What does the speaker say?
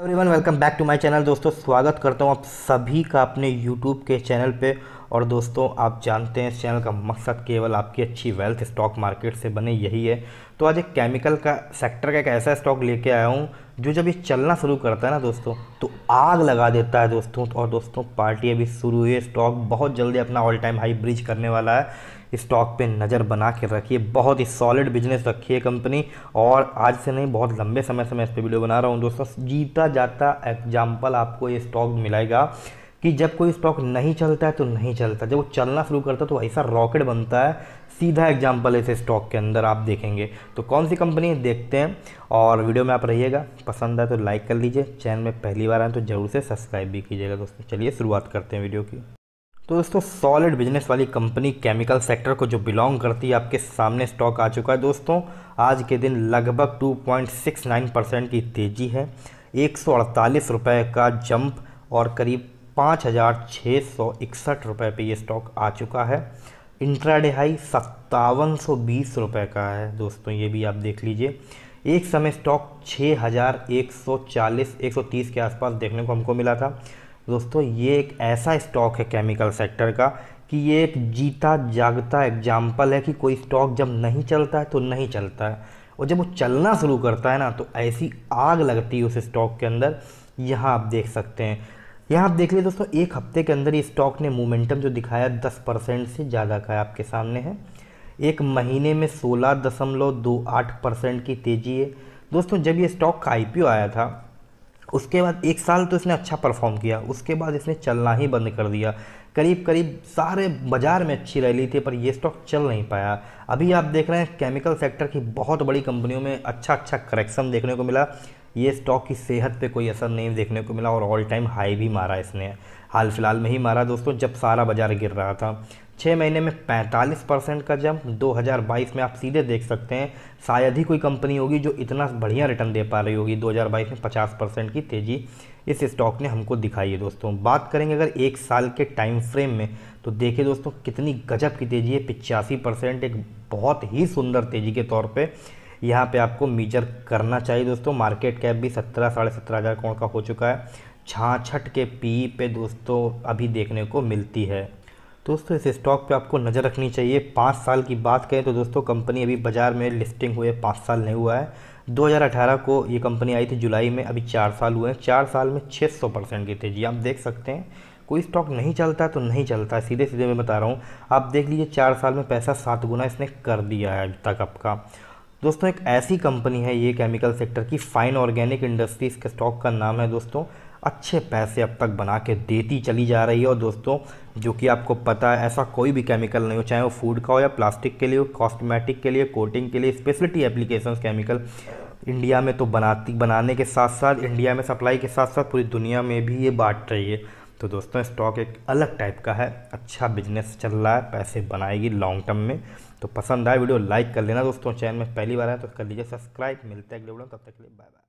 everyone welcome back to my channel दोस्तों स्वागत करता हूँ आप सभी का अपने यूट्यूब के चैनल पे और दोस्तों आप जानते हैं इस चैनल का मकसद केवल आपकी अच्छी वेल्थ स्टॉक मार्केट से बने यही है तो आज एक केमिकल का सेक्टर का एक ऐसा स्टॉक लेके आया हूँ जो जब ये चलना शुरू करता है ना दोस्तों तो आग लगा देता है दोस्तों और दोस्तों पार्टी अभी शुरू हुई है स्टॉक बहुत जल्दी अपना ऑल टाइम हाई ब्रिज करने वाला है स्टॉक पे नज़र बना के रखिए बहुत ही सॉलिड बिजनेस रखी है कंपनी और आज से नहीं बहुत लंबे समय से मैं इस पर वीडियो बना रहा हूँ दोस्तों जीता जाता एग्जाम्पल आपको ये स्टॉक मिलाएगा कि जब कोई स्टॉक नहीं चलता है तो नहीं चलता जब वो चलना शुरू करता है तो ऐसा रॉकेट बनता है सीधा एग्जाम्पल ऐसे स्टॉक के अंदर आप देखेंगे तो कौन सी कंपनी देखते हैं और वीडियो में आप रहिएगा पसंद आए तो लाइक कर लीजिए चैनल में पहली बार आए तो ज़रूर से सब्सक्राइब भी कीजिएगा दोस्तों चलिए शुरुआत करते हैं वीडियो की तो दोस्तों सॉलिड बिजनेस वाली कंपनी केमिकल सेक्टर को जो बिलोंग करती है आपके सामने स्टॉक आ चुका है दोस्तों आज के दिन लगभग 2.69 परसेंट की तेज़ी है एक सौ का जंप और करीब पाँच हज़ार छः सौ इकसठ रुपये पर ये स्टॉक आ चुका है इंट्राडे हाई सत्तावन सौ बीस रुपये का है दोस्तों ये भी आप देख लीजिए एक समय स्टॉक 6140 130 के आसपास देखने को हमको मिला था दोस्तों ये एक ऐसा स्टॉक है केमिकल सेक्टर का कि ये एक जीता जागता एग्जाम्पल है कि कोई स्टॉक जब नहीं चलता है तो नहीं चलता है और जब वो चलना शुरू करता है ना तो ऐसी आग लगती है उस स्टॉक के अंदर यहाँ आप देख सकते हैं यहाँ आप देख लीजिए दोस्तों एक हफ्ते के अंदर ये स्टॉक ने मोमेंटम जो दिखाया दस परसेंट से ज़्यादा का आपके सामने है एक महीने में सोलह दशमलव दो आठ परसेंट की तेज़ी है दोस्तों जब ये स्टॉक का आई आया था उसके बाद एक साल तो इसने अच्छा परफॉर्म किया उसके बाद इसने चलना ही बंद कर दिया करीब करीब सारे बाज़ार में अच्छी रैली थी पर ये स्टॉक चल नहीं पाया अभी आप देख रहे हैं केमिकल सेक्टर की बहुत बड़ी कंपनियों में अच्छा अच्छा करेक्शन देखने को मिला ये स्टॉक की सेहत पे कोई असर नहीं देखने को मिला और ऑल टाइम हाई भी मारा इसने हाल फिलहाल में ही मारा दोस्तों जब सारा बाज़ार गिर रहा था छः महीने में 45 परसेंट का जंप 2022 में आप सीधे देख सकते हैं शायद ही कोई कंपनी होगी जो इतना बढ़िया रिटर्न दे पा रही होगी 2022 में 50 परसेंट की तेज़ी इस स्टॉक ने हमको दिखाई है दोस्तों बात करेंगे अगर एक साल के टाइम फ्रेम में तो देखिए दोस्तों कितनी गजब की तेज़ी है पिचासी परसेंट एक बहुत ही सुंदर तेज़ी के तौर पर यहाँ पे आपको मीजर करना चाहिए दोस्तों मार्केट कैप भी सत्रह साढ़े सत्रह हज़ार करोड़ का हो चुका है छाछठ के पी पे दोस्तों अभी देखने को मिलती है दोस्तों इस स्टॉक पे आपको नज़र रखनी चाहिए पाँच साल की बात करें तो दोस्तों कंपनी अभी बाज़ार में लिस्टिंग हुए पाँच साल नहीं हुआ है 2018 को ये कंपनी आई थी जुलाई में अभी चार साल हुए हैं चार साल में 600 परसेंट की तेजी आप देख सकते हैं कोई स्टॉक नहीं चलता तो नहीं चलता सीधे सीधे मैं बता रहा हूँ आप देख लीजिए चार साल में पैसा सात गुना इसने कर दिया है अब तक आपका दोस्तों एक ऐसी कंपनी है ये केमिकल सेक्टर की फाइन ऑर्गेनिक इंडस्ट्रीज के स्टॉक का नाम है दोस्तों अच्छे पैसे अब तक बना के देती चली जा रही है और दोस्तों जो कि आपको पता है ऐसा कोई भी केमिकल नहीं हो चाहे वो फूड का हो या प्लास्टिक के लिए कॉस्मेटिक के लिए कोटिंग के लिए स्पेशलिटी एप्लीकेशन केमिकल इंडिया में तो बनाती बनाने के साथ साथ इंडिया में सप्लाई के साथ साथ पूरी दुनिया में भी ये बांट रही है तो दोस्तों स्टॉक एक अलग टाइप का है अच्छा बिजनेस चल रहा है पैसे बनाएगी लॉन्ग टर्म में तो पसंद आए वीडियो लाइक कर लेना दोस्तों चैनल में पहली बार आए तो कर लीजिए सब्सक्राइब मिलते हैं अगले वीडियो तब तक के लिए बाय बाय